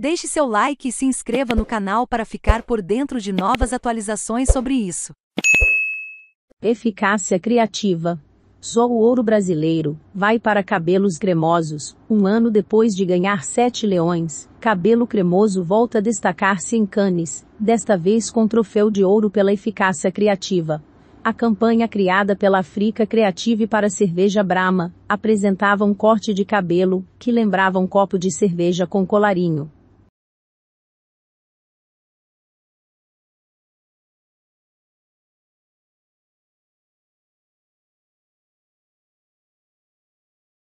Deixe seu like e se inscreva no canal para ficar por dentro de novas atualizações sobre isso. Eficácia criativa. só o ouro brasileiro, vai para cabelos cremosos. Um ano depois de ganhar sete leões, cabelo cremoso volta a destacar-se em Cannes, desta vez com troféu de ouro pela eficácia criativa. A campanha criada pela África Creative para cerveja Brahma apresentava um corte de cabelo que lembrava um copo de cerveja com colarinho.